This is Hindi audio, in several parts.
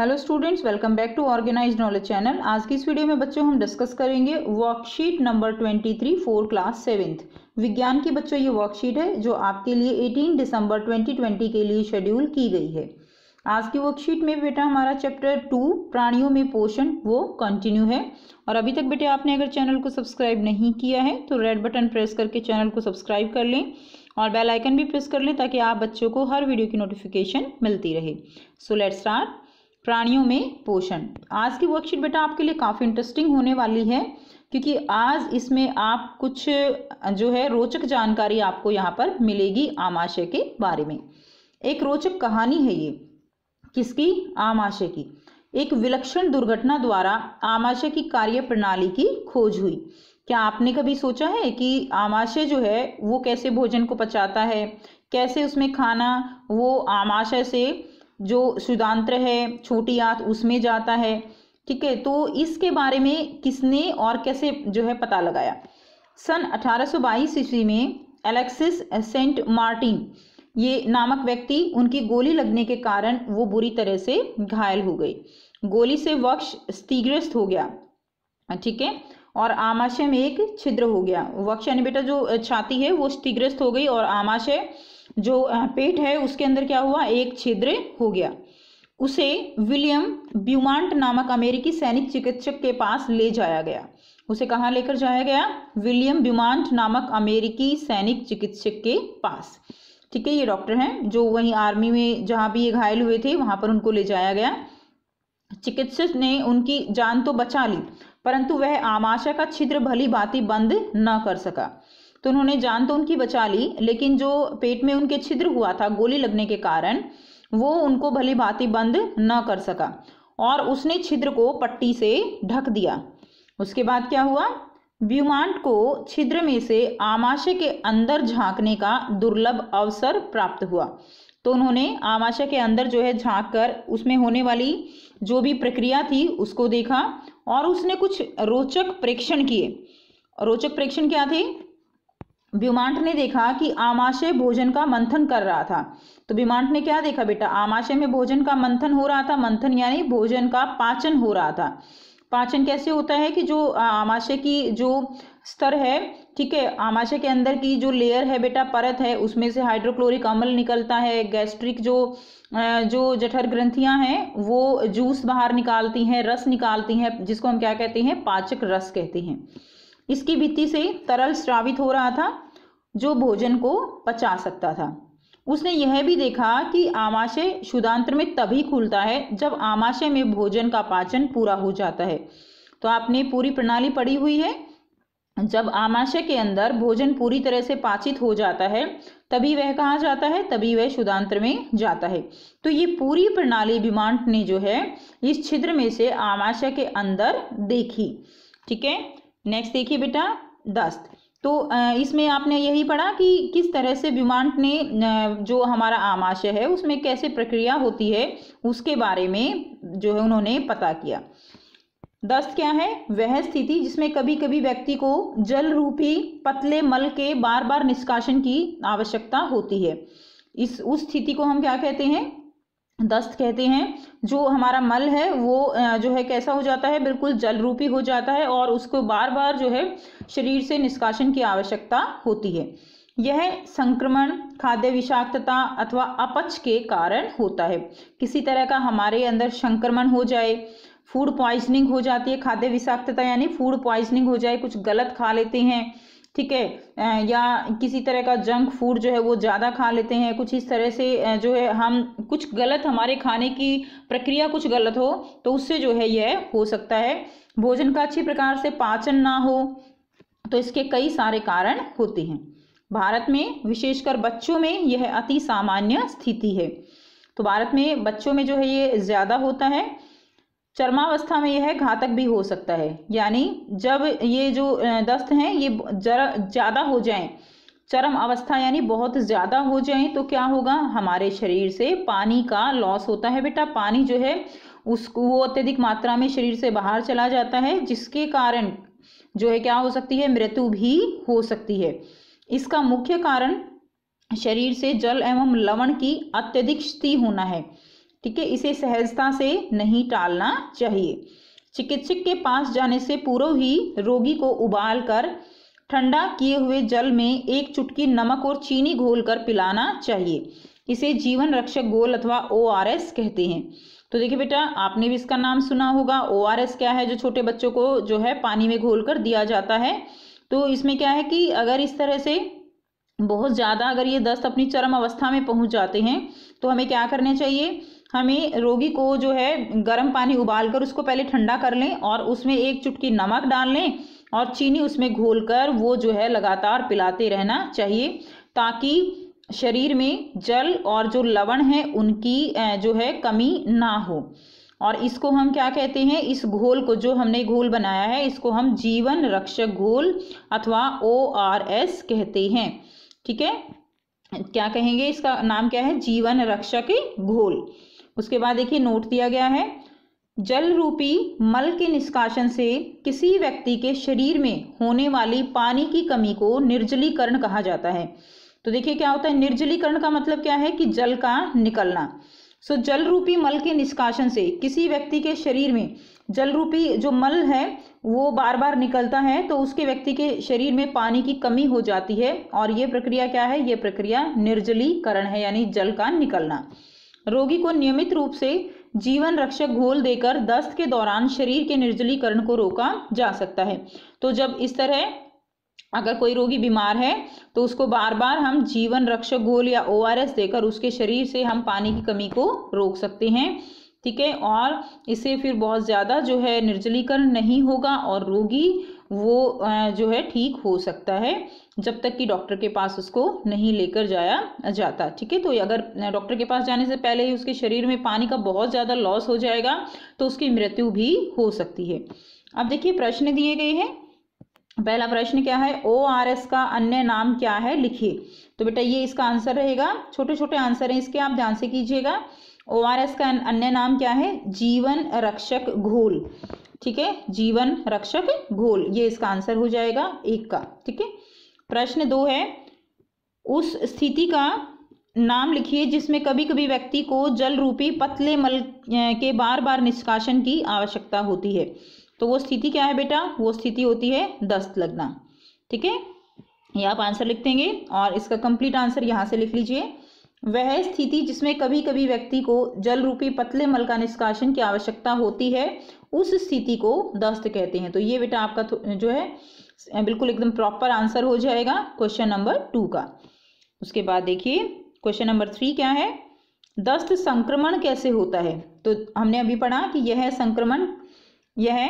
hello students welcome back to organize knowledge channel आज की इस वीडियो में बच्चों हम डिस्कस करेंगे worksheet number twenty three four class seventh विज्ञान की बच्चों ये वर्कशीट है जो आपके लिए एटीन दिसंबर ट्वेंटी ट्वेंटी के लिए शेड्यूल की गई है आज की वर्कशीट में बेटा हमारा चैप्टर टू प्राणियों में पोषण वो कंटिन्यू है और अभी तक बेटे आपने अगर चैनल को सब्सक्राइब नहीं किया है तो रेड बटन प्रेस करके चैनल को सब्सक्राइब कर लें और बेल आइकन भी प्रेस कर लें ताकि आप बच्चों को हर वीडियो की नोटिफिकेशन मिलती रहे सो लेट स्टार्ट प्राणियों में पोषण आज की वर्कशीट बेटा आपके लिए काफ़ी इंटरेस्टिंग होने वाली है क्योंकि आज इसमें आप कुछ जो है रोचक जानकारी आपको यहाँ पर मिलेगी आमाशय के बारे में एक रोचक कहानी है ये किसकी आमाशय की एक विलक्षण दुर्घटना द्वारा आमाशय की कार्य प्रणाली की खोज हुई क्या आपने कभी सोचा है कि आमाशय जो है वो कैसे भोजन को पचाता है कैसे उसमें खाना वो आमाशय से जो सुदांत्र है छोटी आंत उसमें जाता है ठीक है तो इसके बारे में किसने और कैसे जो है पता लगाया सन 1822 ईस्वी में एलेक्सिस सेंट मार्टिन ये नामक व्यक्ति उनकी गोली लगने के कारण वो बुरी तरह से घायल हो गई गोली से वक्ष स्थिग्रस्त हो गया ठीक है और आमाशय में एक छिद्र हो गया वक्ष यानी बेटा जो छाती है वो स्थिग्रस्त हो गई और आमाशय जो पेट है उसके अंदर क्या हुआ एक छिद्र हो गया उसे विलियम ब्यूमांट नामक अमेरिकी सैनिक चिकित्सक के पास ले जाया गया उसे कहाँ लेकर जाया गया विलियम ब्यूमांट नामक अमेरिकी सैनिक चिकित्सक के पास ठीक है ये डॉक्टर हैं जो वहीं आर्मी में जहाँ भी ये घायल हुए थे वहाँ पर उनको ले जाया गया चिकित्सक ने उनकी जान तो बचा ली परंतु वह आमाशय का छिद्र भली बाती बंद न कर सका तो उन्होंने जान तो उनकी बचा ली लेकिन जो पेट में उनके छिद्र हुआ था गोली लगने के कारण वो उनको भली भांति बंद न कर सका और उसने छिद्र को पट्टी से ढक दिया उसके बाद क्या हुआ ब्यूमांट को छिद्र में से आमाशय के अंदर झांकने का दुर्लभ अवसर प्राप्त हुआ तो उन्होंने आमाशय के अंदर जो है झांक कर उसमें होने वाली जो भी प्रक्रिया थी उसको देखा और उसने कुछ रोचक प्रेक्षण किए रोचक प्रेक्षण क्या थे ब्यूमांट ने देखा कि आमाशय भोजन का मंथन कर रहा था तो ब्यूमांट ने क्या देखा बेटा आमाशय में भोजन का मंथन हो रहा था मंथन यानी भोजन का पाचन हो रहा था पाचन कैसे होता है कि जो आमाशय की जो स्तर है ठीक है आमाशय के अंदर की जो लेयर है बेटा परत है उसमें से हाइड्रोक्लोरिक अम्ल निकलता है गैस्ट्रिक जो जो जठर ग्रंथियां हैं वो जूस बाहर निकालती हैं रस निकालती हैं जिसको हम क्या कहते हैं पाचक रस कहते हैं इसकी भित्ति से तरल स्रावित हो रहा था जो भोजन को पचा सकता था उसने यह भी देखा कि आमाशय शुदांत्र में तभी खुलता है जब आमाशय में भोजन का पाचन पूरा हो जाता है तो आपने पूरी प्रणाली पड़ी हुई है जब आमाशय के अंदर भोजन पूरी तरह से पाचित हो जाता है तभी वह कहा जाता है तभी वह शुदांत्र में जाता है तो ये पूरी प्रणाली विमांट ने जो है इस छिद्र में से आमाशय के अंदर देखी ठीक है नेक्स्ट देखिए बेटा दस्त तो इसमें आपने यही पढ़ा कि किस तरह से ब्यूमांट ने जो हमारा आमाशय है उसमें कैसे प्रक्रिया होती है उसके बारे में जो है उन्होंने पता किया दस्त क्या है वह स्थिति जिसमें कभी कभी व्यक्ति को जल रूपी पतले मल के बार बार निष्कासन की आवश्यकता होती है इस उस स्थिति को हम क्या कहते हैं दस्त कहते हैं जो हमारा मल है वो जो है कैसा हो जाता है बिल्कुल जल रूपी हो जाता है और उसको बार बार जो है शरीर से निष्कासन की आवश्यकता होती है यह संक्रमण खाद्य विषाक्तता अथवा अपच के कारण होता है किसी तरह का हमारे अंदर संक्रमण हो जाए फूड पॉइजनिंग हो जाती है खाद्य विषाक्तता यानी फूड प्वाइजनिंग हो जाए कुछ गलत खा लेते हैं ठीक है या किसी तरह का जंक फूड जो है वो ज़्यादा खा लेते हैं कुछ इस तरह से जो है हम कुछ गलत हमारे खाने की प्रक्रिया कुछ गलत हो तो उससे जो है यह हो सकता है भोजन का अच्छी प्रकार से पाचन ना हो तो इसके कई सारे कारण होते हैं भारत में विशेषकर बच्चों में यह अति सामान्य स्थिति है तो भारत में बच्चों में जो है ये ज़्यादा होता है चरमावस्था में यह घातक भी हो सकता है यानी जब ये जो दस्त हैं ये जरा ज़्यादा हो जाएं चरम अवस्था यानी बहुत ज़्यादा हो जाएं तो क्या होगा हमारे शरीर से पानी का लॉस होता है बेटा पानी जो है उसको वो अत्यधिक मात्रा में शरीर से बाहर चला जाता है जिसके कारण जो है क्या हो सकती है मृत्यु भी हो सकती है इसका मुख्य कारण शरीर से जल एवं लवण की अत्यधिक क्षति होना है ठीक है इसे सहजता से नहीं टालना चाहिए चिकित्सक के पास जाने से पूर्व ही रोगी को उबाल कर ठंडा किए हुए जल में एक चुटकी नमक और चीनी घोलकर पिलाना चाहिए इसे जीवन रक्षक गोल अथवा ओ कहते हैं तो देखिए बेटा आपने भी इसका नाम सुना होगा ओ क्या है जो छोटे बच्चों को जो है पानी में घोल कर दिया जाता है तो इसमें क्या है कि अगर इस तरह से बहुत ज़्यादा अगर ये दस्त अपनी चरम अवस्था में पहुंच जाते हैं तो हमें क्या करने चाहिए हमें रोगी को जो है गर्म पानी उबाल कर उसको पहले ठंडा कर लें और उसमें एक चुटकी नमक डाल लें और चीनी उसमें घोल कर वो जो है लगातार पिलाते रहना चाहिए ताकि शरीर में जल और जो लवण है उनकी जो है कमी ना हो और इसको हम क्या कहते हैं इस घोल को जो हमने घोल बनाया है इसको हम जीवन रक्षक घोल अथवा ओ आर एस कहते हैं ठीक है क्या कहेंगे इसका नाम क्या है जीवन रक्षक घोल उसके बाद देखिए नोट दिया गया है जल रूपी मल के निष्काशन से किसी व्यक्ति के शरीर में होने वाली पानी की कमी को निर्जलीकरण कहा जाता है तो देखिए क्या होता है निर्जलीकरण का मतलब क्या है कि जल का निकलना सो जल रूपी मल के निष्कासन से किसी व्यक्ति के शरीर में जल रूपी जो मल है वो बार बार निकलता है तो उसके व्यक्ति के शरीर में पानी की कमी हो जाती है और ये प्रक्रिया क्या है ये प्रक्रिया निर्जलीकरण है यानी जल का निकलना रोगी को नियमित रूप से जीवन रक्षक घोल देकर दस्त के दौरान शरीर के निर्जलीकरण को रोका जा सकता है तो जब इस तरह अगर कोई रोगी बीमार है तो उसको बार बार हम जीवन रक्षक घोल या ओ देकर उसके शरीर से हम पानी की कमी को रोक सकते हैं ठीक है और इससे फिर बहुत ज़्यादा जो है निर्जलीकरण नहीं होगा और रोगी वो जो है ठीक हो सकता है जब तक कि डॉक्टर के पास उसको नहीं लेकर जाया जाता ठीक है तो अगर डॉक्टर के पास जाने से पहले ही उसके शरीर में पानी का बहुत ज़्यादा लॉस हो जाएगा तो उसकी मृत्यु भी हो सकती है अब देखिए प्रश्न दिए गए हैं पहला प्रश्न क्या है ओ आर एस का अन्य नाम क्या है लिखिए तो बेटा ये इसका आंसर रहेगा छोटे छोटे आंसर हैं इसके आप ध्यान से कीजिएगा ओ आर एस का अन्य नाम क्या है जीवन रक्षक घोल ठीक है जीवन रक्षक घोल ये इसका आंसर हो जाएगा एक का ठीक है प्रश्न दो है उस स्थिति का नाम लिखिए जिसमें कभी कभी व्यक्ति को जल रूपी पतले मल के बार बार निष्कासन की आवश्यकता होती है तो वो स्थिति क्या है बेटा वो स्थिति होती है दस्त लगना ठीक है ये आप आंसर लिख देंगे और इसका कंप्लीट आंसर यहाँ से लिख लीजिए वह स्थिति जिसमें कभी कभी व्यक्ति को जल रूपी पतले मल का निष्कासन की आवश्यकता होती है उस स्थिति को दस्त कहते हैं तो ये बेटा आपका जो है बिल्कुल एकदम प्रॉपर आंसर हो जाएगा क्वेश्चन नंबर टू का उसके बाद देखिए क्वेश्चन नंबर थ्री क्या है दस्त संक्रमण कैसे होता है तो हमने अभी पढ़ा कि यह संक्रमण यह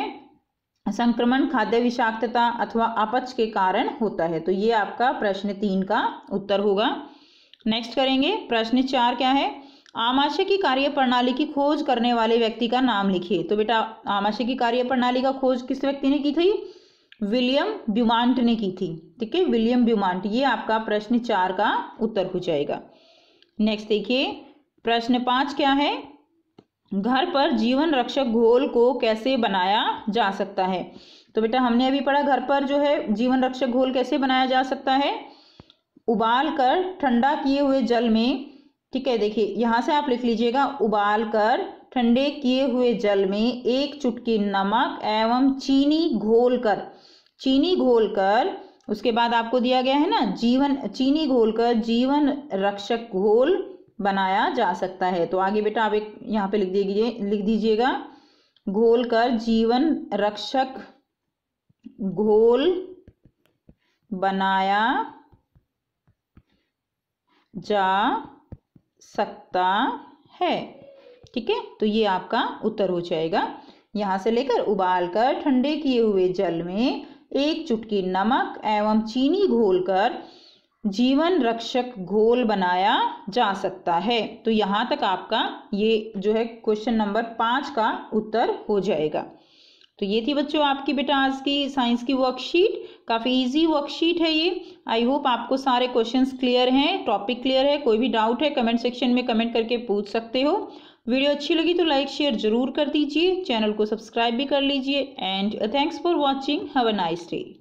संक्रमण खाद्य विषाक्तता अथवा अपच के कारण होता है तो ये आपका प्रश्न तीन का उत्तर होगा नेक्स्ट करेंगे प्रश्न चार क्या है आमाशय की कार्य प्रणाली की खोज करने वाले व्यक्ति का नाम लिखिए तो बेटा आमाशय की कार्य प्रणाली का खोज किस व्यक्ति ने की थी विलियम ब्यूमांट ने की थी ठीक है विलियम ब्यूमांट ये आपका प्रश्न चार का उत्तर हो जाएगा नेक्स्ट देखिए प्रश्न पांच क्या है घर पर जीवन रक्षक घोल को कैसे बनाया जा सकता है तो बेटा हमने अभी पढ़ा घर पर जो है जीवन रक्षक घोल कैसे बनाया जा सकता है उबाल कर ठंडा किए हुए जल में ठीक है देखिए यहाँ से आप लिख लीजिएगा उबाल कर ठंडे किए हुए जल में एक चुटकी नमक एवं चीनी घोल कर चीनी घोल कर उसके बाद आपको दिया गया है ना जीवन चीनी घोल कर जीवन रक्षक घोल बनाया जा सकता है तो आगे बेटा आप एक यहाँ पे लिख दीजिए लिख दीजिएगा घोल कर जीवन रक्षक घोल बनाया जा सकता है ठीक है तो ये आपका उत्तर हो जाएगा यहाँ से लेकर उबालकर ठंडे किए हुए जल में एक चुटकी नमक एवं चीनी घोलकर जीवन रक्षक घोल बनाया जा सकता है तो यहाँ तक आपका ये जो है क्वेश्चन नंबर पाँच का उत्तर हो जाएगा तो ये थी बच्चों आपकी बेटा आज की साइंस की वर्कशीट काफ़ी इजी वर्कशीट है ये आई होप आपको सारे क्वेश्चंस क्लियर हैं टॉपिक क्लियर है कोई भी डाउट है कमेंट सेक्शन में कमेंट करके पूछ सकते हो वीडियो अच्छी लगी तो लाइक शेयर जरूर कर दीजिए चैनल को सब्सक्राइब भी कर लीजिए and thanks for watching have a nice day